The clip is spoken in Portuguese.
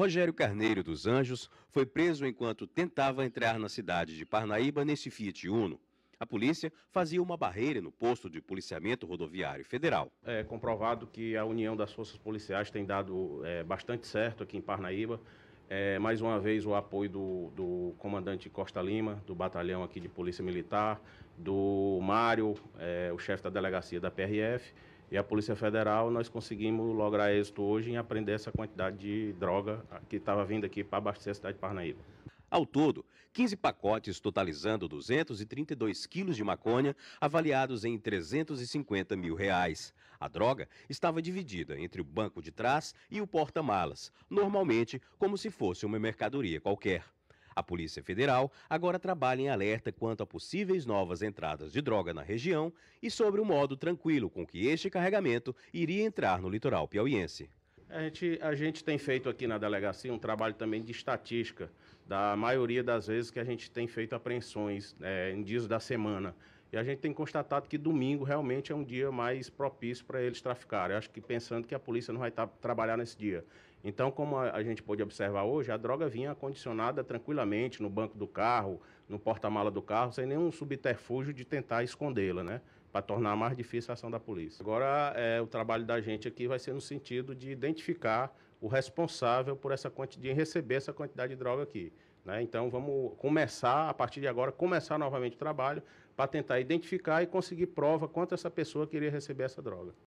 Rogério Carneiro dos Anjos foi preso enquanto tentava entrar na cidade de Parnaíba nesse Fiat Uno. A polícia fazia uma barreira no posto de policiamento rodoviário federal. É comprovado que a união das forças policiais tem dado é, bastante certo aqui em Parnaíba. É, mais uma vez o apoio do, do, comandante Costa Lima, do batalhão aqui de Polícia Militar, do Mário, é, o chefe da delegacia da PRF e a Polícia Federal, nós conseguimos lograr êxito hoje em aprender essa quantidade de droga que estava vindo aqui para abastecer a cidade de Parnaíba. Ao todo, 15 pacotes totalizando 232 quilos de maconha, avaliados em 350 mil reais. A droga estava dividida entre o banco de trás e o porta-malas, normalmente como se fosse uma mercadoria qualquer. A Polícia Federal agora trabalha em alerta quanto a possíveis novas entradas de droga na região e sobre o modo tranquilo com que este carregamento iria entrar no litoral piauiense. A gente, a gente tem feito aqui na delegacia um trabalho também de estatística, da maioria das vezes que a gente tem feito apreensões é, em dias da semana. E a gente tem constatado que domingo realmente é um dia mais propício para eles traficarem. Eu acho que pensando que a polícia não vai tá, trabalhar nesse dia. Então, como a, a gente pôde observar hoje, a droga vinha acondicionada tranquilamente no banco do carro, no porta-mala do carro, sem nenhum subterfúgio de tentar escondê-la, né? Para tornar mais difícil a ação da polícia. Agora, é, o trabalho da gente aqui vai ser no sentido de identificar o responsável por essa quantidade, receber essa quantidade de droga aqui. Né? Então, vamos começar, a partir de agora, começar novamente o trabalho para tentar identificar e conseguir prova quanto essa pessoa queria receber essa droga.